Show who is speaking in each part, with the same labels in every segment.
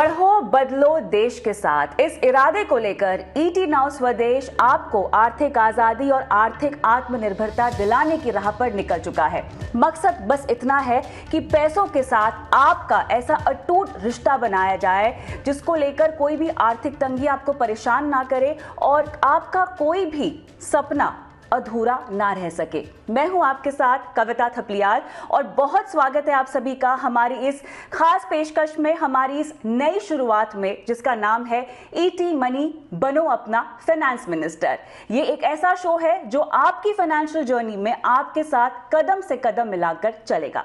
Speaker 1: बढ़ो बदलो देश के साथ इस इरादे को लेकर ईटी e नाउ स्वदेश आपको आर्थिक आजादी और आर्थिक आत्मनिर्भरता दिलाने की राह पर निकल चुका है मकसद बस इतना है कि पैसों के साथ आपका ऐसा अटूट रिश्ता बनाया जाए जिसको लेकर कोई भी आर्थिक तंगी आपको परेशान ना करे और आपका कोई भी सपना अधूरा ना रह सके मैं हूं आपके साथ कविता थपलियाल और बहुत स्वागत है आप सभी का हमारी इस खास पेशकश में हमारी इस नई शुरुआत में जिसका नाम है ईटी e मनी बनो अपना फाइनेंस मिनिस्टर ये एक ऐसा शो है जो आपकी फाइनेंशियल जर्नी में आपके साथ कदम से कदम मिलाकर चलेगा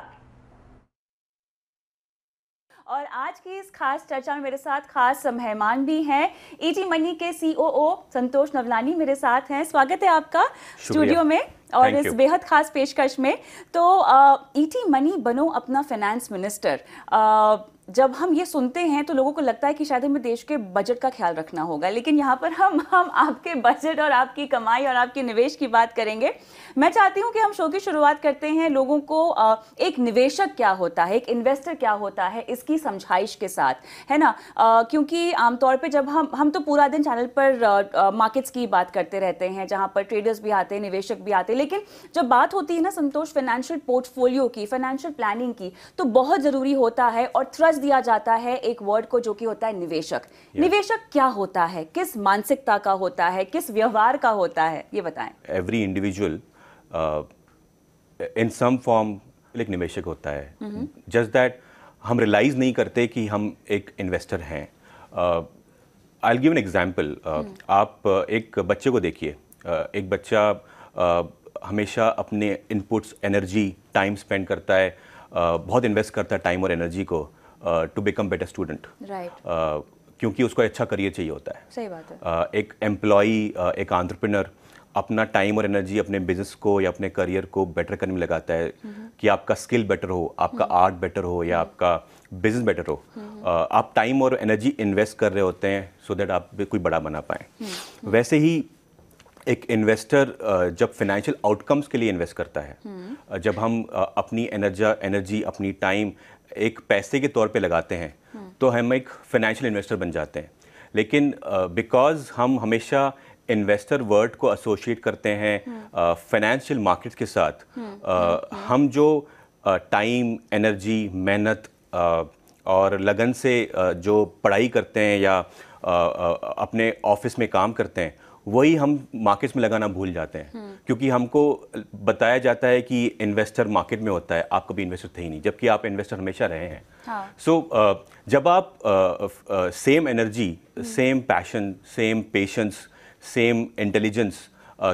Speaker 1: और आज की इस खास चर्चा में मेरे साथ खास मेहमान भी हैं ईटी e मनी के सीओओ संतोष नवलानी मेरे साथ हैं स्वागत है आपका स्टूडियो में और इस बेहद खास पेशकश में तो ईटी मनी e बनो अपना फाइनेंस मिनिस्टर जब हम ये सुनते हैं तो लोगों को लगता है कि शायद हमें देश के बजट का ख्याल रखना होगा लेकिन यहाँ पर हम हम आपके बजट और आपकी कमाई और आपके निवेश की बात करेंगे मैं चाहती हूँ कि हम शो की शुरुआत करते हैं लोगों को एक निवेशक क्या होता है एक इन्वेस्टर क्या होता है इसकी समझाइश के साथ है ना क्योंकि आमतौर पर जब हम हम तो पूरा दिन चैनल पर मार्केट्स की बात करते रहते हैं जहाँ पर ट्रेडर्स भी आते हैं निवेशक भी आते हैं लेकिन जब बात होती है ना संतोष फाइनेंशियल पोर्टफोलियो की फाइनेंशियल प्लानिंग की तो बहुत ज़रूरी होता है और थ्रस्ट लफ्ज दिया जाता है एक वर्ड को जो कि होता है निवेशक निवेशक क्या होता है किस मानसिकता का होता है किस व्यवहार का होता है ये बताएं
Speaker 2: every individual in some form एक निवेशक होता है जस्ट हम्म। दैट हम रियलाइज नहीं करते कि हम एक इन्वेस्टर हैं आई गिव एन एग्जाम्पल आप uh, एक बच्चे को देखिए uh, एक बच्चा uh, हमेशा अपने इनपुट्स एनर्जी टाइम स्पेंड करता है uh, बहुत इन्वेस्ट करता है टाइम और एनर्जी को to become better student right क्योंकि उसको अच्छा करियर चाहिए होता है सही बात है uh, एक एम्प्लॉय uh, एक आंट्रप्रिनर अपना टाइम और एनर्जी अपने बिजनेस को या अपने करियर को बेटर करने में लगाता है हम्म। कि आपका स्किल बेटर हो आपका आर्ट हम्म। बेटर हो या हम्म। आपका बिजनेस बेटर हो uh, आप टाइम और एनर्जी इन्वेस्ट कर रहे होते हैं सो so दैट आप भी कोई बड़ा बना पाए वैसे ही एक इन्वेस्टर जब फाइनेंशियल आउटकम्स के लिए इन्वेस्ट करता
Speaker 3: है
Speaker 2: जब हम अपनी एनर्जा एनर्जी अपनी टाइम एक पैसे के तौर पे लगाते हैं हम्म। तो हम एक फाइनेंशियल इन्वेस्टर बन जाते हैं लेकिन बिकॉज uh, हम हमेशा इन्वेस्टर वर्ड को एसोशिएट करते हैं फाइनेंशियल uh, मार्केट के साथ uh, हम जो टाइम एनर्जी मेहनत और लगन से जो पढ़ाई करते हैं या अपने ऑफिस में काम करते हैं वही हम मार्केट्स में लगाना भूल जाते हैं हम्म। क्योंकि हमको बताया जाता है कि इन्वेस्टर मार्केट में होता है आप कभी इन्वेस्टर थे ही नहीं जबकि आप इन्वेस्टर हमेशा रहे हैं सो हाँ. so, uh, जब आप same energy same passion same patience same intelligence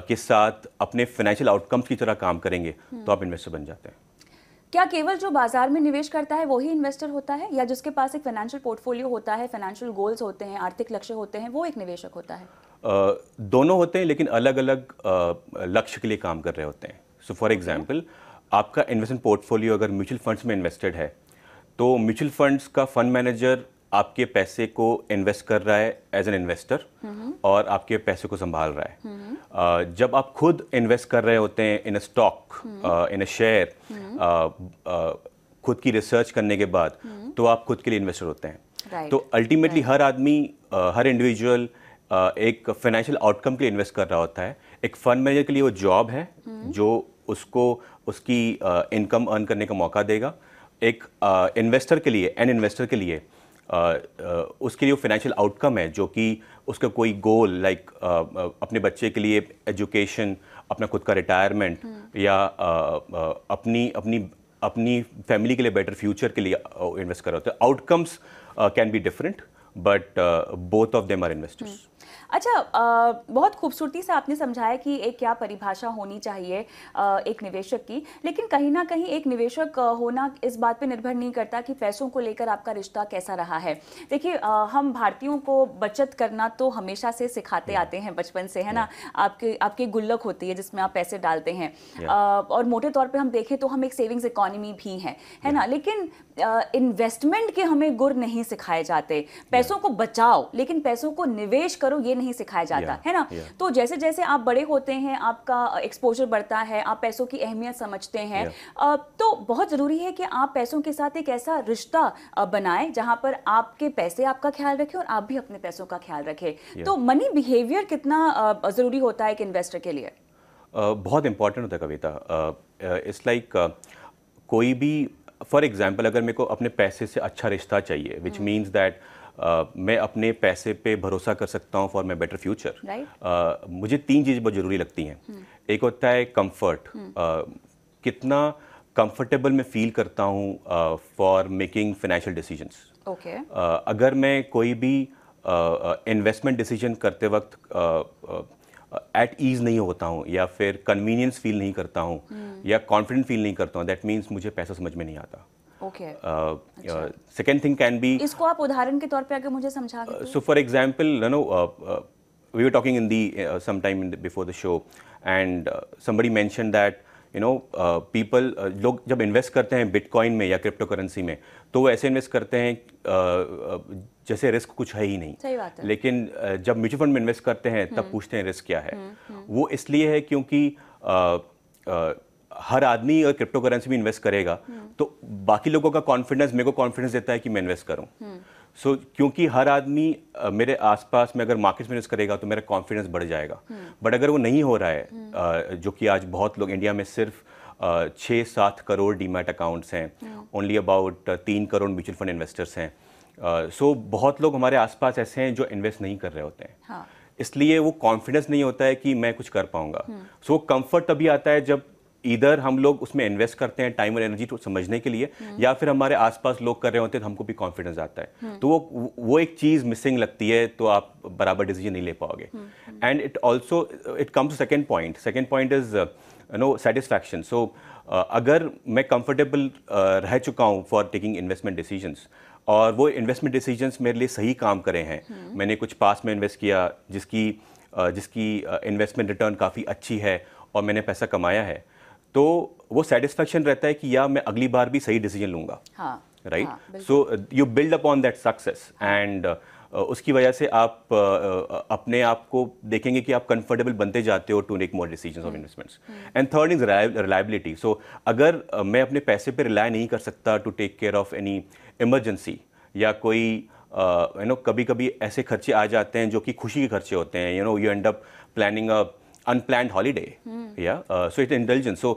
Speaker 2: के साथ अपने फाइनेंशियल आउटकम्स की तरह काम करेंगे हम्म। तो आप इन्वेस्टर बन जाते हैं
Speaker 1: क्या केवल जो बाजार में निवेश करता है वही इन्वेस्टर होता है या जिसके पास एक फाइनेंशियल पोर्टफोलियो होता है फाइनेंशियल गोल्स होते हैं आर्थिक लक्ष्य होते हैं वो एक निवेशक होता है
Speaker 2: दोनों होते हैं लेकिन अलग अलग लक्ष्य के लिए काम कर रहे होते हैं सो फॉर एग्जाम्पल आपका इन्वेस्टमेंट पोर्टफोलियो अगर म्यूचुअल फंड्स में इन्वेस्टेड है तो म्यूचुअल फंड्स का फंड मैनेजर आपके पैसे को इन्वेस्ट कर रहा है एज एन इन्वेस्टर और आपके पैसे को संभाल रहा है हम्म। जब आप खुद इन्वेस्ट कर रहे होते हैं इन हम्म। A stock hmm. In a share खुद की रिसर्च करने के बाद तो आप खुद के लिए इन्वेस्टर होते हैं right. तो अल्टीमेटली right. हर आदमी हर इंडिविजुअल एक फाइनेंशियल आउटकम के लिए इन्वेस्ट कर रहा होता है एक फंड मैनेजर के लिए वो जॉब है हम्म। जो उसको उसकी इनकम अर्न करने का मौका देगा एक इन्वेस्टर के लिए एन इन्वेस्टर के लिए उसके लिए फाइनेंशियल आउटकम है जो कि उसका कोई गोल लाइक अपने बच्चे के लिए एजुकेशन अपना खुद का रिटायरमेंट हम्म। या अपनी अपनी अपनी फैमिली के लिए बेटर फ्यूचर के लिए इन्वेस्ट कर रहे होते हैं outcomes can be different but both of them are investors
Speaker 1: अच्छा आ, बहुत खूबसूरती से आपने समझाया कि एक क्या परिभाषा होनी चाहिए आ, एक निवेशक की लेकिन कहीं ना कहीं एक निवेशक होना इस बात पे निर्भर नहीं करता कि पैसों को लेकर आपका रिश्ता कैसा रहा है देखिए हम भारतीयों को बचत करना तो हमेशा से सिखाते आते हैं बचपन से है ना आपके आपकी गुल्लक होती है जिसमें आप पैसे डालते हैं और मोटे तौर पर हम देखें तो हम एक सेविंग्स इकोनॉमी भी हैं है ना लेकिन इन्वेस्टमेंट के हमें गुर नहीं सिखाए जाते पैसों को बचाओ लेकिन पैसों को निवेश करो ये नहीं सिखाया जाता है ना तो जैसे जैसे आप बड़े होते हैं आपका एक्सपोजर बढ़ता है आप पैसों की अहमियत समझते हैं तो बहुत ज़रूरी है कि आप पैसों के साथ एक ऐसा रिश्ता बनाएं जहां पर आपके पैसे आपका ख्याल रखें और आप भी अपने पैसों का ख्याल रखें तो मनी बिहेवियर कितना ज़रूरी होता है एक इन्वेस्टर के लिए
Speaker 2: बहुत इंपॉर्टेंट होता है कविता इट्स लाइक कोई भी फॉर एग्जाम्पल अगर मेरे को अपने पैसे से अच्छा रिश्ता चाहिए विच मीन्स दैट आ, मैं अपने पैसे पे भरोसा कर सकता हूँ फॉर माई बेटर फ्यूचर मुझे तीन चीज़ बहुत ज़रूरी लगती हैं हम्म। एक होता है कम्फर्ट हम्म। कितना कंफर्टेबल मैं फील करता हूँ फॉर मेकिंग फाइनेंशियल डिसीजंस अगर मैं कोई भी इन्वेस्टमेंट uh, डिसीजन करते वक्त एट uh, ईज uh, नहीं होता हूँ या फिर कन्वीनियंस फील नहीं करता हूँ hmm. या कॉन्फिडेंट फील नहीं करता हूँ दैट मीन्स मुझे पैसा समझ में नहीं आता सेकेंड थिंग कैन बी
Speaker 1: इसको आप उदाहरण के तौर पे अगर मुझे समझा
Speaker 2: so for example no we are talking in the sometime sometime in the, before the show and uh, you know people लोग जब इन्वेस्ट करते हैं बिटकॉइन में या क्रिप्टो करेंसी में तो वो ऐसे इन्वेस्ट करते हैं uh, uh जैसे रिस्क कुछ है ही नहीं सही बात है। लेकिन uh, जब म्यूचुअल फंड में इन्वेस्ट करते हैं तब हम्म। पूछते हैं रिस्क क्या है हुँ, हम्म, हुँ. हम्म। वो इसलिए है क्योंकि uh, uh, हर आदमी अगर क्रिप्टो करेंसी में इन्वेस्ट करेगा हम्म। तो बाकी लोगों का कॉन्फिडेंस मेरे को कॉन्फिडेंस देता है कि मैं इन्वेस्ट करूँ सो so, क्योंकि हर आदमी मेरे आसपास में अगर मार्केट्स में इन्वेस्ट करेगा तो मेरा कॉन्फिडेंस बढ़ जाएगा बट हम्म। अगर वो नहीं हो रहा है हम्म। जो कि आज बहुत लोग इंडिया में सिर्फ छः सात करोड़ डीमेट अकाउंट्स हैं ओनली अबाउट तीन करोड़ म्यूचुअल फंड इन्वेस्टर्स हैं सो बहुत लोग हमारे आसपास ऐसे हैं जो इन्वेस्ट नहीं कर रहे होते हैं हाँ. इसलिए वो कॉन्फिडेंस नहीं होता है कि मैं कुछ कर पाऊंगा सो so, वो कंफर्ट तभी आता है जब इधर हम लोग उसमें इन्वेस्ट करते हैं टाइम और एनर्जी को तो समझने के लिए हम्म। या फिर हमारे आसपास लोग कर रहे होते हैं तो हमको भी कॉन्फिडेंस आता है हम्म। तो वो वो एक चीज़ मिसिंग लगती है तो आप बराबर डिसीजन नहीं ले पाओगे and it also it comes second point second point is no satisfaction so अगर मैं कंफर्टेबल uh, रह चुका हूँ फॉर टेकिंग इन्वेस्टमेंट डिसीजंस और वो इन्वेस्टमेंट डिसीजंस मेरे लिए सही काम करे हैं हम्म। मैंने कुछ पास में इन्वेस्ट किया जिसकी uh, जिसकी इन्वेस्टमेंट uh, रिटर्न काफ़ी अच्छी है और मैंने पैसा कमाया है तो वो सेटिस्फेक्शन रहता है कि या मैं अगली बार भी सही डिसीजन लूंगा right so you build up on that success and उसकी वजह से आप uh, uh, अपने आप को देखेंगे कि आप कंफर्टेबल बनते जाते हो to make more decision of investments and third is reliability so अगर uh, मैं अपने पैसे पे रिलाय नहीं कर सकता to take care of any emergency या कोई you uh, know you know, कभी कभी ऐसे खर्चे आ जाते हैं जो कि खुशी के खर्चे होते हैं you know you end up planning a unplanned holiday या सो इट इंटेलिजेंस सो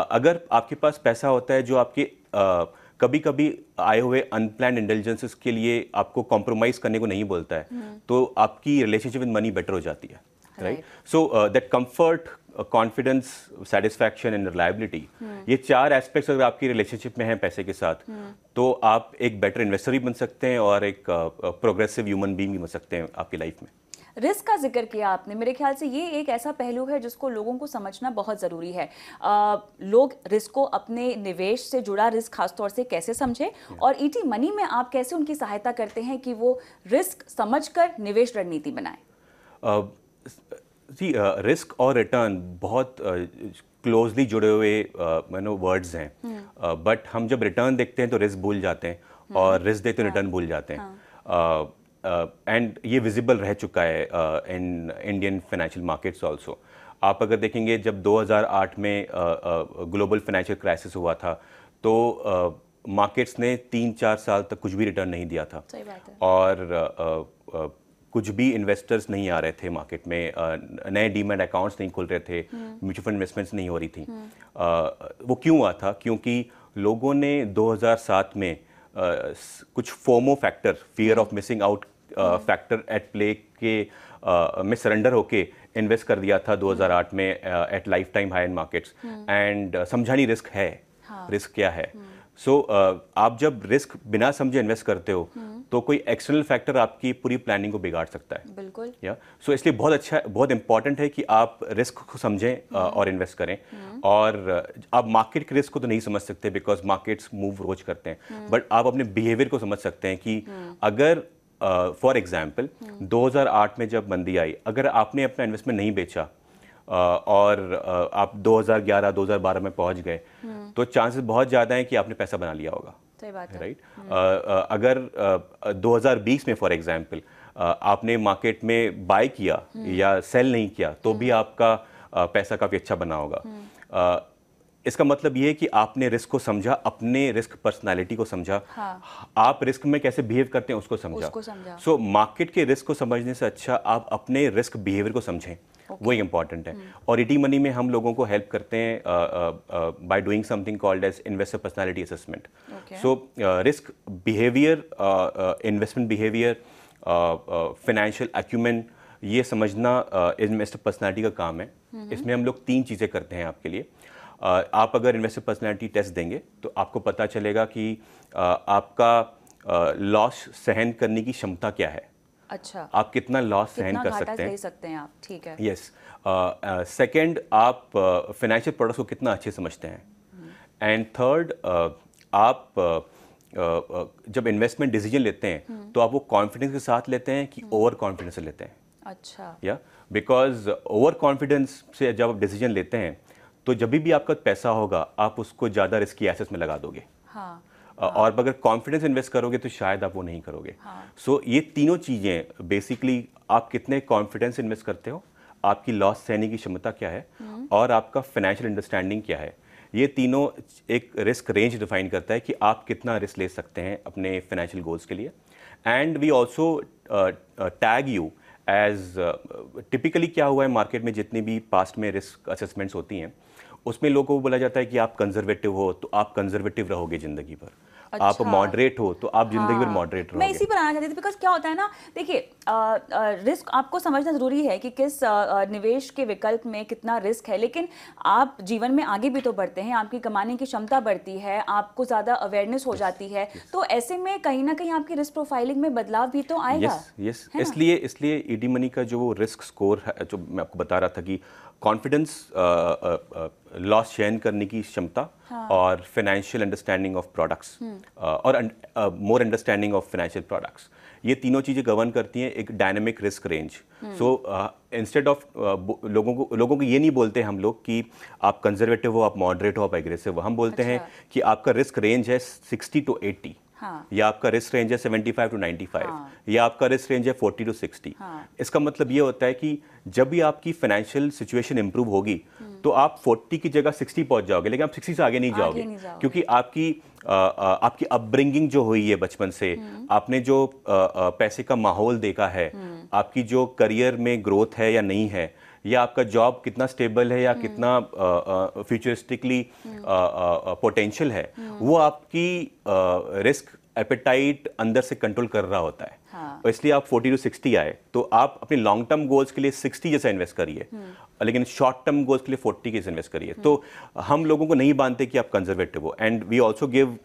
Speaker 2: अगर आपके पास पैसा होता है जो आपके uh, कभी कभी आए हुए अनप्लैंड इंटेलिजेंसेस के लिए आपको कॉम्प्रोमाइज करने को नहीं बोलता है hmm. तो आपकी रिलेशनशिप विद मनी बेटर हो जाती है right so that comfort confidence satisfaction and reliability ये चार एस्पेक्ट्स अगर आपकी रिलेशनशिप में हैं पैसे के साथ hmm. तो आप एक बेटर इन्वेस्टर भी बन सकते हैं और एक प्रोग्रेसिव ह्यूमन बींग भी बन सकते हैं आपकी लाइफ में
Speaker 1: रिस्क का जिक्र किया आपने मेरे ख्याल से ये एक ऐसा पहलू है जिसको लोगों को समझना बहुत ज़रूरी है आ, लोग रिस्क को अपने निवेश से जुड़ा रिस्क खासतौर से कैसे समझें और ई e मनी में आप कैसे उनकी सहायता करते हैं कि वो रिस्क समझ निवेश रणनीति बनाए
Speaker 2: जी रिस्क और रिटर्न बहुत क्लोजली जुड़े हुए मैंने वर्ड्स हैं बट हम्म। हम जब रिटर्न देखते हैं तो रिस्क भूल जाते हैं हम्म। और रिस्क देखते हैं रिटर्न तो भूल जाते हैं हाँ। एंड uh, ये विजिबल रह चुका है in Indian financial markets also आप अगर देखेंगे जब 2008 में ग्लोबल फाइनेंशियल क्राइसिस हुआ था तो मार्केट्स uh, ने तीन चार साल तक कुछ भी रिटर्न नहीं दिया था और uh, uh, uh, कुछ भी इन्वेस्टर्स नहीं आ रहे थे मार्केट में नए डीमेट अकाउंट्स नहीं खुल रहे थे म्यूचुअल फंड इन्वेस्टमेंट्स नहीं हो रही थी हम्म। वो क्यों हुआ था क्योंकि लोगों ने 2007 में कुछ FOMO factor fear of missing out factor at play के आ, में सरेंडर होके इन्वेस्ट कर दिया था 2008 में at lifetime high and markets and समझा नहीं रिस्क है हाँ. रिस्क क्या है सो हम्म। so, uh, आप जब रिस्क बिना समझे इन्वेस्ट करते हो हम्म। तो कोई एक्सटर्नल फैक्टर आपकी पूरी प्लानिंग को बिगाड़ सकता है बिल्कुल या yeah? सो so, इसलिए बहुत अच्छा बहुत इंपॉर्टेंट है कि आप रिस्क को समझें हम्म। और इन्वेस्ट करें और आप मार्केट के रिस्क को तो नहीं समझ सकते बिकॉज मार्केट्स मूव रोज करते हैं बट आप अपने बिहेवियर को समझ सकते हैं कि अगर फॉर एग्ज़ाम्पल दो हज़ार आठ में जब मंदी आई अगर आपने अपना इन्वेस्टमेंट नहीं बेचा Uh, और uh, आप 2011 2012 में पहुंच गए तो चांसेस बहुत ज़्यादा हैं कि आपने पैसा बना लिया होगा
Speaker 3: सही बात है राइट right?
Speaker 2: uh, अगर 2020 में फॉर uh, आपने मार्केट में बाय किया हम्म। या सेल नहीं किया तो भी हम्म। आपका पैसा काफ़ी अच्छा बना होगा इसका मतलब ये है कि आपने रिस्क को समझा अपने रिस्क पर्सनालिटी को समझा
Speaker 3: हाँ।
Speaker 2: आप रिस्क में कैसे बिहेव करते हैं उसको समझा सो मार्केट so, के रिस्क को समझने से अच्छा आप अपने रिस्क बिहेवियर को समझें okay. वो इंपॉर्टेंट है हम्म। और ईटी e मनी में हम लोगों को हेल्प करते हैं by doing something called as investor personality assessment so risk behaviour investment behaviour financial acumen ये समझना इन्वेस्टर पर्सनालिटी का काम है हम्म। इसमें हम लोग तीन चीज़ें करते हैं आपके लिए आप अगर इन्वेस्टिव पर्सनैलिटी टेस्ट देंगे तो आपको पता चलेगा कि आपका लॉस सहन करने की क्षमता क्या है अच्छा आप कितना लॉस सहन कर सकते हैं
Speaker 1: सकते हैं आप ठीक है yes
Speaker 2: second second uh, uh, आप फाइनेंशियल uh, प्रोडक्ट्स को कितना अच्छे समझते हैं एंड थर्ड uh, आप uh, Uh, जब इन्वेस्टमेंट डिसीजन लेते हैं हम्म। तो आप वो कॉन्फिडेंस के साथ लेते हैं कि ओवर हम्म। कॉन्फिडेंस लेते हैं अच्छा या बिकॉज ओवर कॉन्फिडेंस से जब आप डिसीजन लेते हैं तो जब भी आपका पैसा होगा आप उसको ज़्यादा रिस्की एसेस में लगा दोगे हाँ हाँ। और अगर कॉन्फिडेंस इन्वेस्ट करोगे तो शायद आप वो नहीं करोगे सो हाँ। so, ये तीनों चीज़ें बेसिकली आप कितने कॉन्फिडेंस इन्वेस्ट करते हो आपकी लॉस सहने की क्षमता क्या है हम्म। और आपका फाइनेंशियल अंडरस्टैंडिंग क्या है ये तीनों एक रिस्क रेंज डिफाइन करता है कि आप कितना रिस्क ले सकते हैं अपने फाइनेंशियल गोल्स के लिए and we also tag you as typically क्या हुआ है मार्केट में जितनी भी पास्ट में रिस्क असेसमेंट्स होती हैं उसमें लोगों को बोला जाता है कि आप कंजर्वेटिव हो तो आप कंजर्वेटिव रहोगे ज़िंदगी भर आप मॉडरेट अच्छा। हो तो आप जिंदगी भर मॉडरेट हाँ। रहो मैं इसी पर
Speaker 1: आना चाहती थी बिकॉज क्या होता है ना देखिए रिस्क आपको समझना ज़रूरी है कि किस निवेश के विकल्प में कितना रिस्क है लेकिन आप जीवन में आगे भी तो बढ़ते हैं आपकी कमाने की क्षमता बढ़ती है आपको ज़्यादा अवेयरनेस हो जाती है तो ऐसे में कहीं ना कहीं आपकी रिस्क प्रोफाइलिंग में बदलाव भी तो आएगा
Speaker 2: यस इसलिए इसलिए ईडी e मनी का जो रिस्क स्कोर है जो मैं आपको बता रहा था कि कॉन्फिडेंस लॉस चयन करने की क्षमता हाँ। और फाइनेंशियल अंडरस्टैंडिंग ऑफ प्रोडक्ट्स और more understanding of financial products ये तीनों चीज़ें गवर्न करती हैं एक dynamic risk range so instead of लोगों को लोगों को ये नहीं बोलते हम लोग कि आप कंजर्वेटिव हो आप मॉडरेट हो आप एग्रेसिव हो हम बोलते अच्छा। हैं कि आपका रिस्क रेंज है सिक्सटी टू एट्टी हाँ. या आपका रिस्क रेंज है 75 टू 95 हाँ. या आपका रिस्क रेंज है 40 टू 60 हाँ. इसका मतलब ये होता है कि जब भी आपकी फाइनेंशियल सिचुएशन इंप्रूव होगी हम्म। तो आप 40 की जगह 60 पहुंच जाओगे लेकिन आप 60 से आगे नहीं जाओगे, आगे नहीं जाओगे। क्योंकि आपकी आ, आ, आपकी अपब्रिंगिंग जो हुई है बचपन से हम्म। आपने जो आ, पैसे का माहौल देखा है हम्म। आपकी जो करियर में ग्रोथ है या नहीं है या आपका जॉब कितना स्टेबल है या हम्म। कितना फ्यूचरिस्टिकली पोटेंशियल है हम्म। वो आपकी रिस्क एपेटाइट अंदर से कंट्रोल कर रहा होता है हाँ. इसलिए आप 40 टू 60 आए तो आप अपने लॉन्ग टर्म गोल्स के लिए 60 जैसा इन्वेस्ट करिए हम्म। लेकिन शॉर्ट टर्म गोल्स के लिए 40 के इन्वेस्ट करिए तो हम लोगों को नहीं मानते कि आप कंजर्वेटिव हो and we also give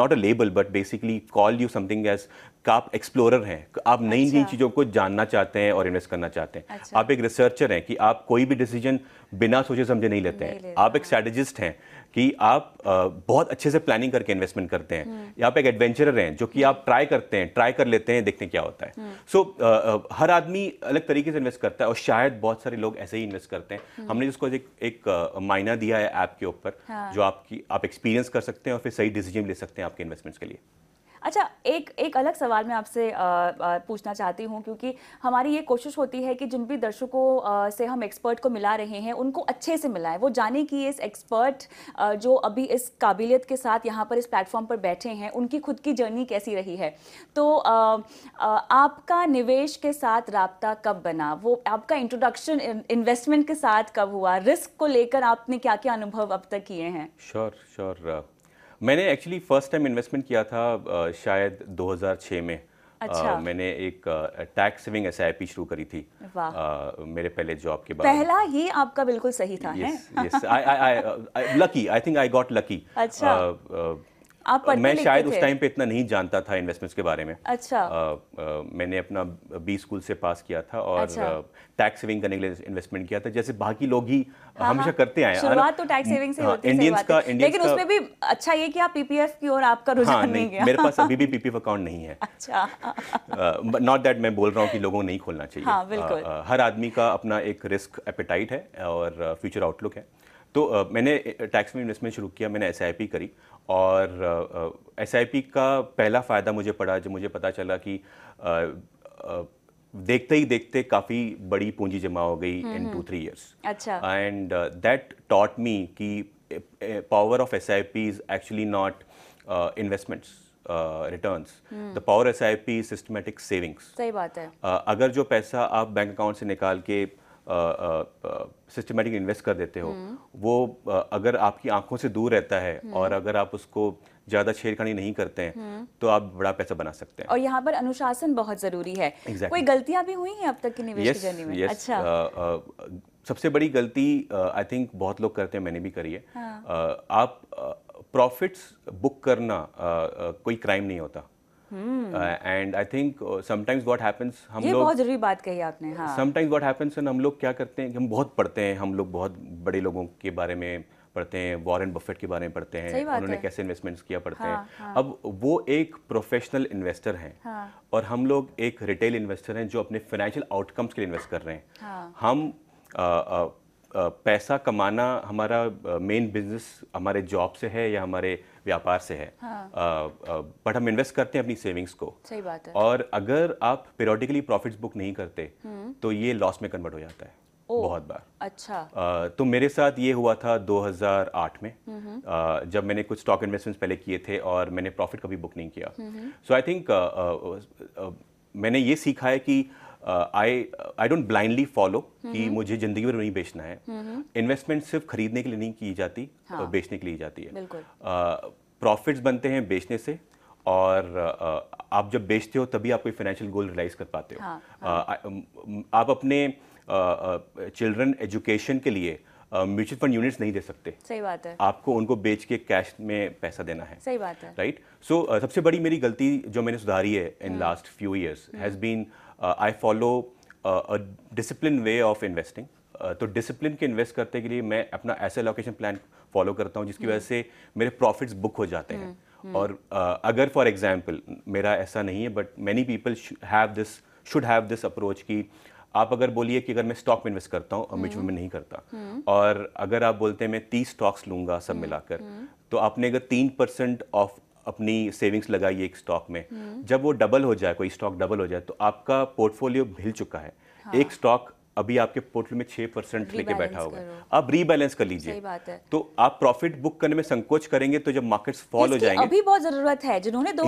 Speaker 2: not a label but basically call you something as का आप एक्सप्लोरर हैं आप नई अच्छा। नई चीज़ों को जानना चाहते हैं और इन्वेस्ट करना चाहते हैं अच्छा। आप एक रिसर्चर हैं कि आप कोई भी डिसीजन बिना सोचे समझे नहीं लेते नहीं हैं ले आप एक स्ट्रेटजिस्ट हाँ। हैं कि आप बहुत अच्छे से प्लानिंग करके इन्वेस्टमेंट करते हैं हम्म। या आप एक एडवेंचरर हैं जो कि आप ट्राई हम्म। करते हैं ट्राई कर लेते हैं देखते हैं क्या होता है सो हम्म। so, हर आदमी अलग तरीके से इन्वेस्ट करता है और शायद बहुत सारे लोग ऐसे ही इन्वेस्ट करते हैं हमने जिसको एक एक मायना दिया है ऐप के ऊपर हाँ। जो आपकी आप एक्सपीरियंस कर सकते हैं और फिर सही डिसीजन ले सकते हैं आपके इन्वेस्टमेंट्स के लिए
Speaker 1: अच्छा एक एक अलग सवाल मैं आपसे पूछना चाहती हूँ क्योंकि हमारी ये कोशिश होती है कि जिन भी दर्शकों से हम एक्सपर्ट को मिला रहे हैं उनको अच्छे से मिलाएं वो जाने कि इस एक्सपर्ट जो अभी इस काबिलियत के साथ यहाँ पर इस प्लेटफॉर्म पर बैठे हैं उनकी खुद की जर्नी कैसी रही है तो आ, आपका निवेश के साथ रबता कब बना वो आपका इंट्रोडक्शन इन्वेस्टमेंट के साथ कब हुआ रिस्क को लेकर आपने क्या क्या अनुभव अब तक किए हैं
Speaker 2: श्योर श्योर मैंने एक्चुअली फर्स्ट टाइम इन्वेस्टमेंट किया था शायद 2006 में अच्छा। आ, मैंने एक टैक्स सेविंग एस शुरू करी थी आ, मेरे पहले जॉब के बाद पहला
Speaker 1: ही आपका बिल्कुल सही था
Speaker 2: lucky I think I got lucky अच्छा uh, uh,
Speaker 1: आप पढ़ते मैं शायद उस टाइम पे
Speaker 2: इतना नहीं जानता था इन्वेस्टमेंट्स के बारे में अच्छा आ, आ, मैंने अपना बी स्कूल से पास किया था और अच्छा। टैक्स सेविंग करने के लिए इन्वेस्टमेंट किया था जैसे बाकी लोग ही हाँ, हाँ। हमेशा करते आए शुरुआत तो
Speaker 1: टैक्स हम्म, सेविंग से हाँ, होती इंडियंस का इंडियंस लेकिन उसमें भी अच्छा ये कि आप पीपीएफ की ओर आपका हाँ, रुझान नहीं गया मेरे पास अभी भी
Speaker 2: पीपीएफ अकाउंट नहीं है अच्छा नॉट दैट मैं बोल रहा हूँ कि लोगों को नहीं खोलना चाहिए हाँ, हर आदमी का अपना एक रिस्क एपेटाइट है और फ्यूचर आउटलुक है तो आ, मैंने टैक्स में इन्वेस्टमेंट शुरू किया मैंने एस करी और एस का पहला फ़ायदा मुझे पड़ा जब मुझे पता चला कि देखते ही देखते काफ़ी बड़ी पूंजी जमा हो गई इन टू थ्री इयर्स अच्छा एंड दैट टॉट मी कि power of S I P is actually not investments returns the power S I P systematic savings सही बात है uh, अगर जो पैसा आप बैंक अकाउंट से निकाल के सिस्टमेटिक इन्वेस्ट कर देते हो वो अगर आपकी आंखों से दूर रहता है और अगर आप उसको ज़्यादा छेड़खानी नहीं करते हैं तो आप बड़ा पैसा बना सकते हैं और
Speaker 1: यहाँ पर अनुशासन बहुत ज़रूरी है exactly. कोई गलतियां भी हुई हैं अब तक की निवेश yes, की में yes, अच्छा आ,
Speaker 2: आ, सबसे बड़ी गलती आई थिंक बहुत लोग करते हैं मैंने भी करी है हाँ. आ, आप प्रॉफिट्स बुक करना आ, कोई क्राइम नहीं होता
Speaker 1: and
Speaker 2: I think sometimes what happens हम लोग बहुत जरूरी
Speaker 1: बात कही आपने हाँ
Speaker 2: समटाइम्स व्हाट हैपेंस हम लोग क्या करते हैं कि हम बहुत पढ़ते हैं हम लोग बहुत बड़े लोगों के बारे में पढ़ते हैं वॉरेन बफेट के बारे में पढ़ते हैं उन्होंने है। कैसे इन्वेस्टमेंट्स किया पढ़ते हाँ, हैं हाँ। अब वो एक प्रोफेशनल इन्वेस्टर हैं हाँ। और हम लोग एक रिटेल इन्वेस्टर हैं जो अपने फाइनेंशियल आउटकम्स के लिए इन्वेस्ट कर रहे हैं हाँ। हम आ, आ, आ, पैसा कमाना हमारा मेन uh, बिजनेस हमारे जॉब से है या हमारे व्यापार से है हाँ। बट हम इन्वेस्ट करते हैं अपनी सेविंग्स को सही बात है और अगर आप पीरियोडिकली प्रॉफिट्स बुक नहीं करते हम्म। तो ये लॉस में कन्वर्ट हो जाता है
Speaker 1: बहुत बार अच्छा
Speaker 2: आ, तो मेरे साथ ये हुआ था 2008 में आ, जब मैंने कुछ स्टॉक इन्वेस्टमेंट्स पहले किए थे और मैंने प्रॉफिट कभी बुक नहीं किया सो आई थिंक मैंने ये सीखा है कि I I don't blindly follow कि मुझे ज़िंदगी में नहीं बेचना है इन्वेस्टमेंट सिर्फ खरीदने के लिए नहीं की जाती हाँ. बेचने के लिए जाती है प्रॉफिट्स बनते हैं बेचने से और आप जब बेचते हो तभी आप कोई फाइनेंशियल गोल रियलाइज कर पाते हो हाँ, हाँ. आप अपने चिल्ड्रन एजुकेशन के लिए म्यूचुअल फंड यूनिट्स नहीं दे सकते सही बात है आपको उनको बेच के कैश में पैसा देना है सही बात है right right? So so, uh, सबसे बड़ी मेरी गलती जो मैंने सुधारी है in last few years has been I follow discipline way of investing तो डिसिप्लिन के इन्वेस्ट करने के लिए मैं अपना ऐसा लोकेशन प्लान फॉलो करता हूँ जिसकी वजह हम्म। से मेरे प्रॉफिट्स बुक हो जाते हैं हम्म, हम्म। और uh, अगर फॉर एग्जाम्पल मेरा ऐसा नहीं है but many people have this should have this approach कि आप अगर बोलिए कि अगर मैं स्टॉक में इन्वेस्ट करता हूँ और म्यूचुअल में नहीं करता और अगर आप बोलते हैं मैं तीस स्टॉक्स लूंगा सब मिलाकर तो आपने अगर तीन परसेंट ऑफ अपनी सेविंग्स लगाइए एक स्टॉक में जब वो डबल हो जाए कोई स्टॉक डबल हो जाए तो आपका पोर्टफोलियो भिल चुका है हाँ। एक स्टॉक अभी आपके पोर्टफोलियो में छह परसेंट लेके बैठा होगा आप रीबैलेंस कर लीजिए तो आप प्रॉफिट बुक करने में संकोच करेंगे तो जब मार्केट्स फॉल हो जाएंगे अभी
Speaker 1: बहुत जरूरत है जिन्होंने दो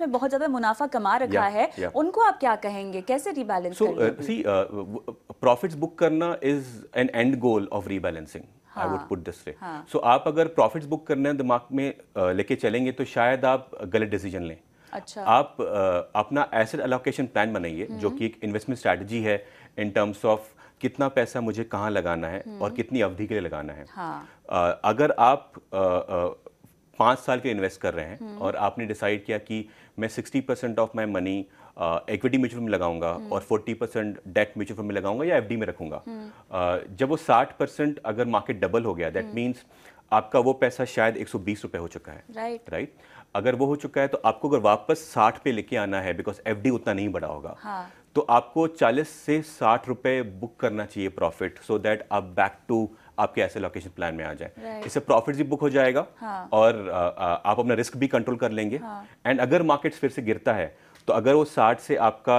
Speaker 1: में बहुत ज्यादा मुनाफा कमा रखा है उनको आप क्या कहेंगे कैसे रीबैलेंस
Speaker 2: प्रॉफिट प्रॉफिट्स बुक करना is an end goal of rebalancing I would put this way so आप अगर प्रॉफिट्स बुक करने दिमाग में लेके चलेंगे तो शायद आप गलत डिसीजन लें अच्छा आप आ, अपना एसेट एलोकेशन प्लान बनाइए जो हम्म। कि एक इन्वेस्टमेंट स्ट्रेटजी है इन टर्म्स ऑफ कितना पैसा मुझे कहाँ लगाना है हम्म। और कितनी अवधि के लिए लगाना है हाँ. आ, अगर आप आ, पाँच साल के इन्वेस्ट कर रहे हैं हम्म। और आपने डिसाइड किया कि मैं sixty percent of my money equity mutual में लगाऊंगा हम्म। और 40 परसेंट डेट म्यूचुअल फंड में लगाऊंगा या एफडी में रखूंगा uh, जब वो 60 परसेंट अगर मार्केट डबल हो गया दैट मींस हम्म। आपका वो पैसा शायद एक सौ रुपए हो चुका है राइट right. Right right? अगर वो हो चुका है तो आपको अगर वापस 60 पे लेके आना है बिकॉज एफ उतना नहीं बड़ा होगा हाँ. तो आपको 40 से 60 रुपए बुक करना चाहिए प्रॉफिट सो दैट आप बैक टू आपके ऐसे लोकेशन प्लान में आ जाए right. इससे प्रॉफिट भी बुक हो जाएगा हाँ. और आ, आ, आप अपना रिस्क भी कंट्रोल कर लेंगे एंड हाँ. अगर मार्केट फिर से गिरता है तो अगर वो साठ से आपका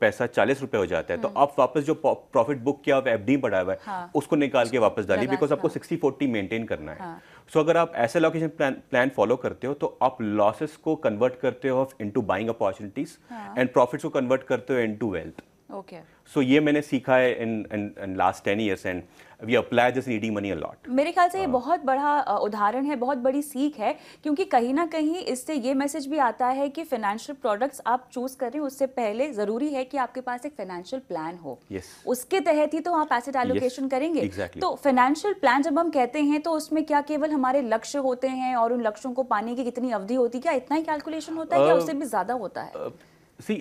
Speaker 2: पैसा चालीस रुपए हो जाता है तो हम्म। आप वापस जो प्रॉफिट बुक किया आप एफडी बढ़ा हुआ है हाँ, उसको निकाल के वापस डालिए बिकॉज आपको सिक्सटी फोर्टी मेंटेन करना है सो हाँ। so, अगर आप ऐसा लोकेशन प्लान प्लान फॉलो करते हो तो आप लॉसेस को कन्वर्ट करते हो into buying opportunities and profits को कन्वर्ट करते हो इनटू वेल्थ सो ये मैंने सीखा है इन इन in last 10 years and we apply this ED money a
Speaker 1: मेरे ख्याल से ये हाँ। बहुत बड़ा उदाहरण है बहुत बड़ी सीख है क्योंकि कहीं ना कहीं इससे ये मैसेज भी आता है कि फाइनेंशियल प्रोडक्ट्स आप चूज कर रहे हैं उससे पहले ज़रूरी है कि आपके पास एक फाइनेंशियल प्लान हो yes. उसके तहत ही तो आप एसेट एलोकेशन yes. करेंगे exactly. तो फाइनेंशियल प्लान जब हम कहते हैं तो उसमें क्या केवल हमारे लक्ष्य होते हैं और उन लक्ष्यों को पाने की कितनी अवधि होती है क्या इतना ही कैलकुलेशन होता है या उससे भी ज़्यादा होता है
Speaker 2: सी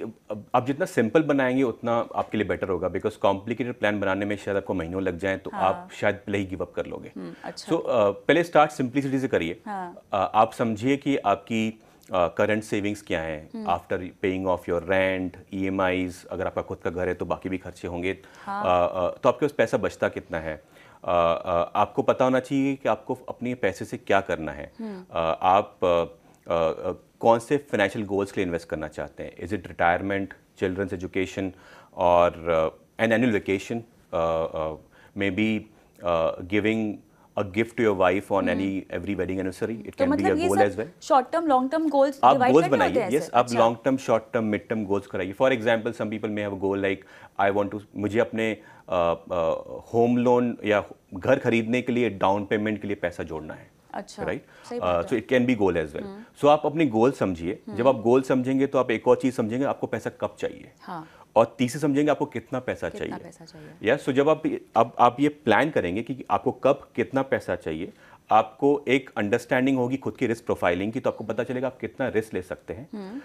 Speaker 2: आप जितना सिंपल बनाएंगे उतना आपके लिए बेटर होगा बिकॉज कॉम्प्लिकेटेड प्लान बनाने में शायद आपको महीनों लग जाए तो हाँ. आप शायद पहले ही गिव अप कर लोगे सो हम्म, अच्छा। so, पहले स्टार्ट सिंप्लिसिटी से करिए हाँ. आप समझिए कि आपकी करंट सेविंग्स क्या हैं after paying off your rent ई अगर आपका खुद का घर है तो बाकी भी खर्चे होंगे हाँ. uh, तो आपके पास पैसा बचता कितना है uh, uh, आपको पता होना चाहिए कि आपको अपने पैसे से क्या करना है हम्म। आप कौन से फाइनेंशियल गोल्स के लिए इन्वेस्ट करना चाहते हैं is it retirement children's education और an annual vacation may be giving a gift to your wife on mm. any every wedding anniversary it तो can मतलब be a goal as well
Speaker 1: short term long term goals आप goals बनाइए yes आप long
Speaker 2: term short term mid term goals कराइए for example some people may have a goal like I want to मुझे अपने home uh, loan uh, या घर खरीदने के लिए डाउन पेमेंट के लिए पैसा जोड़ना है
Speaker 1: right so
Speaker 2: it can be goal as well so आप अपनी गोल समझिए हम्म। जब आप गोल समझेंगे तो आप एक और चीज समझेंगे आपको पैसा कब चाहिए हाँ। और तीसरे समझेंगे आपको कितना पैसा कितना चाहिए, यस चाहिए। या सो जब आप अब आप ये प्लान करेंगे कि आपको कब कितना पैसा चाहिए आपको एक अंडरस्टैंडिंग होगी खुद की रिस्क प्रोफाइलिंग की तो आपको पता चलेगा आप कितना रिस्क ले सकते हैं हम्म।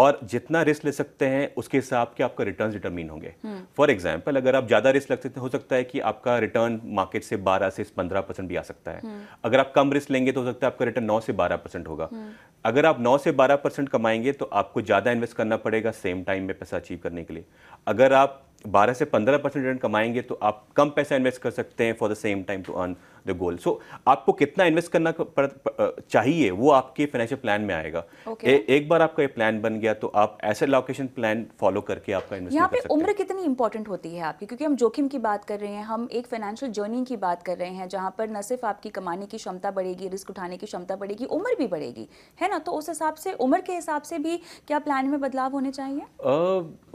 Speaker 2: और जितना रिस्क ले सकते हैं उसके हिसाब के आपका रिटर्न डिटर्मिन होंगे फॉर एग्जाम्पल हम्म। अगर आप ज़्यादा रिस्क लगते तो हो सकता है कि आपका रिटर्न मार्केट से 12 से 15 परसेंट भी आ सकता है हम्म। अगर आप कम रिस्क लेंगे तो हो सकता है आपका रिटर्न 9 से 12 परसेंट होगा हम्म। अगर आप 9 से 12 परसेंट कमाएंगे तो आपको ज़्यादा इन्वेस्ट करना पड़ेगा सेम टाइम में पैसा अचीव करने के लिए अगर आप 12 से 15 परसेंट रिटर्न कमाएंगे तो आप कम पैसा इन्वेस्ट कर सकते हैं for the same time to earn the goal so आपको कितना इन्वेस्ट करना पर, पर, चाहिए वो आपके फाइनेंशियल प्लान में आएगा okay. ए, एक बार आपका ये प्लान बन गया तो आप ऐसे लोकेशन प्लान फॉलो करके आपका इन्वेस्ट यहाँ पे उम्र
Speaker 1: कितनी इंपॉर्टेंट होती है आपकी क्योंकि हम जोखिम की बात कर रहे हैं हम एक फाइनेंशियल जर्नी की बात कर रहे हैं जहाँ पर न सिर्फ आपकी कमाने की क्षमता बढ़ेगी रिस्क उठाने की क्षमता बढ़ेगी उम्र भी बढ़ेगी है ना तो उस हिसाब से उम्र के हिसाब से भी क्या प्लान में बदलाव होने चाहिए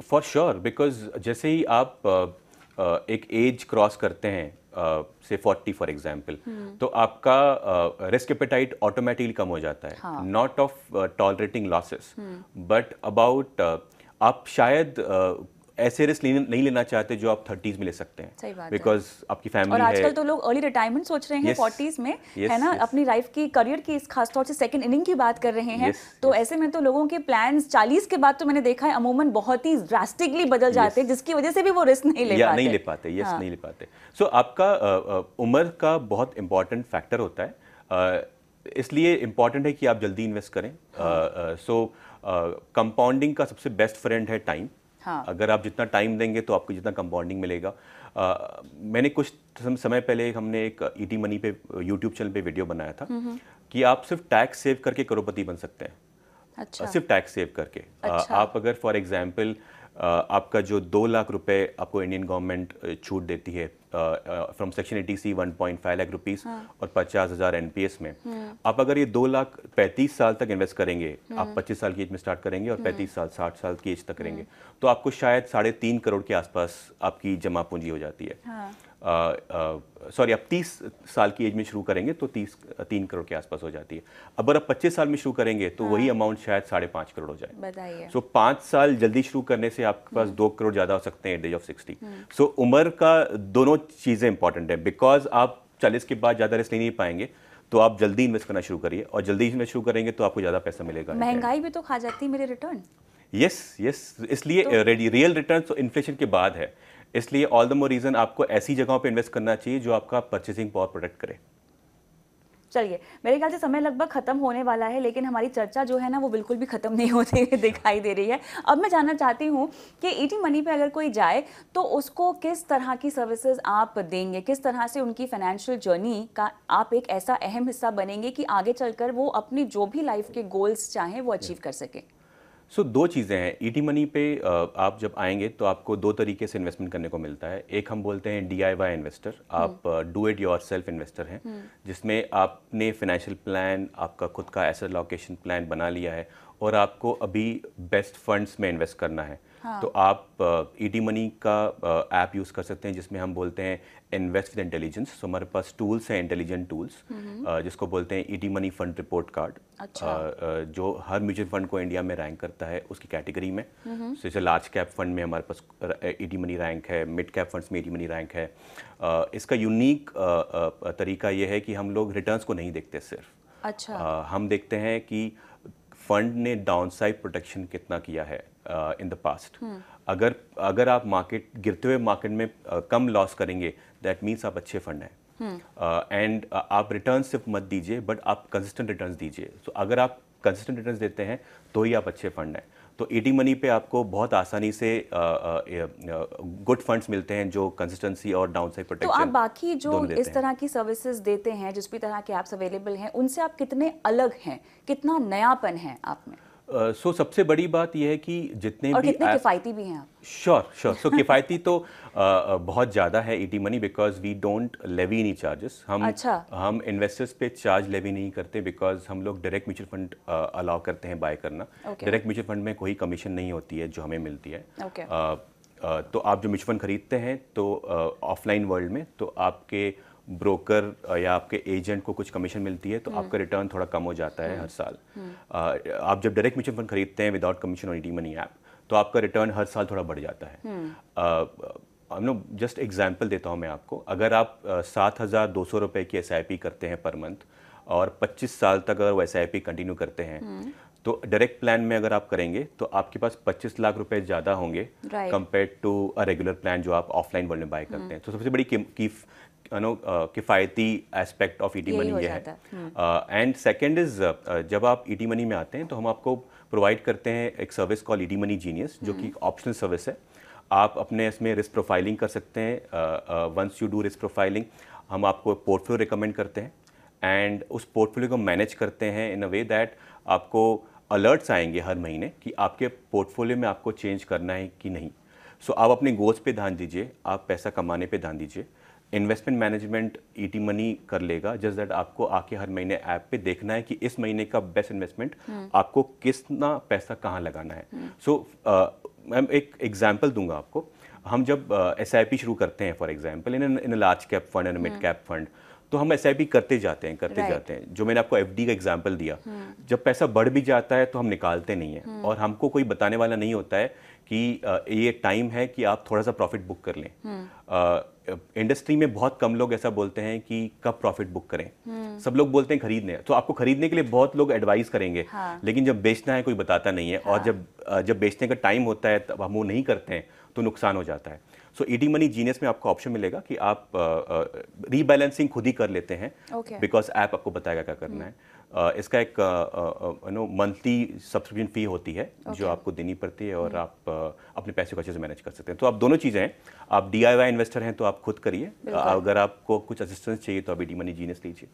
Speaker 2: फॉर श्योर बिकॉज जैसे ही जनरली आप एक एज क्रॉस करते हैं से फोर्टी फॉर एग्जाम्पल तो आपका रिस्क एपेटाइट ऑटोमेटिकली कम हो जाता है not of tolerating losses but about आप शायद uh, ऐसे रिस्क नहीं लेना चाहते जो आप थर्टीज में ले सकते हैं बिकॉज आपकी फैमिली और आजकल तो
Speaker 1: लोग अर्ली रिटायरमेंट सोच रहे हैं फोर्टीज yes, में yes, है ना yes. अपनी लाइफ की करियर की इस खासतौर से सेकंड इनिंग की बात कर रहे हैं yes, तो yes. ऐसे में तो लोगों के प्लान चालीस के बाद तो मैंने देखा है अमूमन बहुत ही ड्रास्टिकली बदल जाते हैं जिसकी वजह से भी वो रिस्क नहीं ले पाते नहीं ले
Speaker 2: पाते यस हाँ। नहीं ले पाते सो आपका उम्र का बहुत इंपॉर्टेंट फैक्टर होता है इसलिए इम्पॉर्टेंट है कि आप जल्दी इन्वेस्ट करें सो कंपाउंडिंग हाँ। का सबसे बेस्ट फ्रेंड है टाइम हाँ। अगर आप जितना टाइम देंगे तो आपको जितना कंपाउंडिंग मिलेगा आ, मैंने कुछ समय पहले हमने एक ईटी e मनी पे यूट्यूब चैनल पे वीडियो बनाया था हम्म, हम्म। कि आप सिर्फ टैक्स सेव करके करोड़पति बन सकते हैं अच्छा। सिर्फ टैक्स सेव करके अच्छा। आप अगर फॉर एग्जाम्पल आपका जो दो लाख रुपए आपको इंडियन गवर्नमेंट छूट देती है from section eighty C one point five lakh rupees और पचास हजार एनपीएस में हाँ। आप अगर ये दो लाख पैंतीस साल तक इन्वेस्ट करेंगे हाँ। आप पच्चीस साल की एज में स्टार्ट करेंगे और हाँ। पैंतीस साल साठ साल की एज तक करेंगे तो आपको शायद साढ़े तीन करोड़ के आसपास आपकी जमा पूंजी हो जाती है सॉरी आप 30 साल की एज में शुरू करेंगे तो 30 तीन करोड़ के आसपास हो जाती है अगर आप 25 साल में शुरू करेंगे तो हाँ। वही अमाउंट शायद साढ़े पाँच करोड़ हो जाए बताइए सो so, पाँच साल जल्दी शुरू करने से आपके पास हम्म। दो करोड़ ज़्यादा हो सकते हैं at age of sixty so उम्र का दोनों चीज़ें इंपॉर्टेंट है बिकॉज आप चालीस के बाद ज़्यादा रिस्क नहीं पाएंगे तो आप जल्दी इन्वेस्ट करना शुरू करिए और जल्दी इन्वेस्ट शुरू करेंगे तो आपको ज़्यादा पैसा मिलेगा
Speaker 1: महंगाई भी तो खा जाती है मेरे रिटर्न
Speaker 2: यस यस इसलिए रियल रिटर्न तो इन्फ्लेशन तो के बाद है इसलिए ऑल द मोर रीज़न आपको ऐसी जगहों पर इन्वेस्ट करना चाहिए जो आपका परचेसिंग पावर प्रोडक्ट करे
Speaker 1: चलिए मेरे ख्याल से समय लगभग खत्म होने वाला है लेकिन हमारी चर्चा जो है ना वो बिल्कुल भी खत्म नहीं होती दिखाई दे रही है अब मैं जानना चाहती हूँ कि ईटी e मनी पे अगर कोई जाए तो उसको किस तरह की सर्विसेज आप देंगे किस तरह से उनकी फाइनेंशियल जर्नी का आप एक ऐसा अहम हिस्सा बनेंगे कि आगे चलकर वो अपनी जो भी लाइफ के गोल्स चाहें वो अचीव कर सकें
Speaker 2: सो so, दो चीज़ें हैं टी e मनी पे आप जब आएंगे तो आपको दो तरीके से इन्वेस्टमेंट करने को मिलता है एक हम बोलते हैं डी इन्वेस्टर हम्म। आप do it yourself investor hmm हम्म। जिसमें आपने फाइनेंशियल प्लान आपका खुद का एसेट लोकेशन प्लान बना लिया है और आपको अभी बेस्ट फंड्स में इन्वेस्ट करना है हाँ. तो आप ई डी मनी का ऐप यूज़ कर सकते हैं जिसमें हम बोलते हैं इन्वेस्ट विद इंटेलिजेंस तो हमारे पास टूल्स हैं इंटेलिजेंट टूल्स हम्म। जिसको बोलते हैं ET money fund report card अच्छा. जो हर म्यूचुअल फंड को इंडिया में रैंक करता है उसकी कैटेगरी में जैसे लार्ज कैप फंड में हमारे पास ई डी मनी रैंक है मिड कैप फंड्स में ई डी मनी रैंक है इसका यूनिक तरीका यह है कि हम लोग रिटर्न्स को नहीं देखते सिर्फ अच्छा हम देखते हैं कि फंड ने डाउनसाइड प्रोटेक्शन कितना किया है इन द पास्ट अगर अगर आप मार्केट गिरते हुए मार्केट में uh, कम लॉस करेंगे दैट मीन्स आप अच्छे फंड हैं एंड hmm. uh, uh, आप रिटर्न सिर्फ मत दीजिए बट आप कंसिस्टेंट रिटर्न दीजिए तो so, अगर आप कंसिस्टेंट रिटर्न देते हैं तो ही आप अच्छे फंड हैं तो ईटी मनी पे आपको बहुत आसानी से good uh, funds uh, uh, मिलते हैं जो कंसिस्टेंसी और डाउन साइड प्रोटेक्शन तो आप
Speaker 1: बाकी जो इस तरह की सर्विसेज देते हैं जिस भी तरह के ऐप्स अवेलेबल हैं उनसे आप कितने अलग हैं कितना नयापन है आप में
Speaker 2: सो uh, so, सबसे बड़ी बात यह है कि जितने और भी कितने
Speaker 1: किफ़ायती भी हैं आप
Speaker 2: श्योर श्योर सो किफ़ायती तो uh, बहुत ज़्यादा है ET money because we don't levy any charges हम अच्छा हम इन्वेस्टर्स पे चार्ज लेवी नहीं करते बिकॉज हम लोग डायरेक्ट म्यूचुअल फंड अलाउ करते हैं बाय करना डायरेक्ट म्यूचुअल फंड में कोई कमीशन नहीं होती है जो हमें मिलती है okay. uh, तो आप जो म्यूचुअल फंड खरीदते हैं तो ऑफलाइन वर्ल्ड में तो आपके ब्रोकर uh, या आपके एजेंट को कुछ कमीशन मिलती है तो हम्म। आपका रिटर्न थोड़ा कम हो जाता है हम्म। हर साल हम्म। uh, आप जब डायरेक्ट म्यूचुअल फंड खरीदते हैं without commission on ET money app तो आपका रिटर्न हर साल थोड़ा बढ़ जाता है नो जस्ट एग्जाम्पल देता हूँ मैं आपको अगर आप uh, सात हज़ार दो सौ रुपये की एस करते हैं पर मंथ और 25 साल तक अगर वो एस कंटिन्यू करते हैं तो डायरेक्ट प्लान में अगर आप करेंगे तो आपके पास 25 लाख रुपए ज़्यादा होंगे compare to a regular plan जो आप ऑफलाइन वर्ल्ड में बाय करते हैं हम्म। तो सबसे बड़ी की नो किफ़ायती एस्पेक्ट ऑफ ईटी मनी ये है एंड सेकेंड इज़ जब आप ईटी e मनी में आते हैं तो हम आपको प्रोवाइड करते हैं एक service call ET money genius जो कि ऑप्शनल हम्म। सर्विस है आप अपने इसमें रिस्क प्रोफाइलिंग कर सकते हैं once you do risk profiling हम आपको पोर्टफोलियो रिकमेंड करते हैं एंड उस पोर्टफोलियो को मैनेज करते हैं इन अ वे दैट आपको अलर्ट्स आएंगे हर महीने कि आपके पोर्टफोलियो में आपको चेंज करना है कि नहीं सो so, आप अपने गोल्स पे ध्यान दीजिए आप पैसा कमाने पे ध्यान दीजिए इन्वेस्टमेंट मैनेजमेंट ईटी मनी कर लेगा जस्ट दैट आपको आके हर महीने ऐप पे देखना है कि इस महीने का बेस्ट हम्म। इन्वेस्टमेंट आपको कितना पैसा कहाँ लगाना है सो हम्म। मैम एक एग्जाम्पल दूंगा आपको हम जब एस uh, शुरू करते हैं for example in in large cap fund and mid cap fund तो हम ऐसा भी करते जाते हैं करते right. जाते हैं जो मैंने आपको एफ का एग्जाम्पल दिया hmm. जब पैसा बढ़ भी जाता है तो हम निकालते नहीं हैं hmm. और हमको कोई बताने वाला नहीं होता है कि ये टाइम है कि आप थोड़ा सा प्रॉफिट बुक कर
Speaker 3: लें
Speaker 2: इंडस्ट्री हम्म। में बहुत कम लोग ऐसा बोलते हैं कि कब प्रॉफिट बुक करें सब लोग बोलते हैं खरीदने तो आपको खरीदने के लिए बहुत लोग एडवाइस करेंगे हाँ. लेकिन जब बेचना है कोई बताता नहीं है हाँ. और जब जब बेचने का टाइम होता है तब हम वो नहीं करते हैं तो नुकसान हो जाता है सो ईडी मनी जीनियस में आपको ऑप्शन मिलेगा कि आप रीबैलेंसिंग खुद ही कर लेते हैं बिकॉज okay. ऐप आपको बताएगा क्या करना है Uh, इसका एक नो मंथली सब्सक्रिप्शन फ़ी होती है okay. जो आपको देनी पड़ती है और hmm. आप uh, अपने पैसे को अच्छे से मैनेज कर सकते हैं तो आप दोनों चीज़ें हैं आप डी इन्वेस्टर हैं तो आप खुद करिए अगर आपको कुछ असिस्टेंस चाहिए तो आप डी मनी जीनियस लीजिए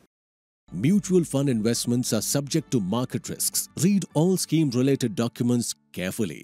Speaker 2: Mutual fund investments are subject to market risks. Read all scheme related documents carefully.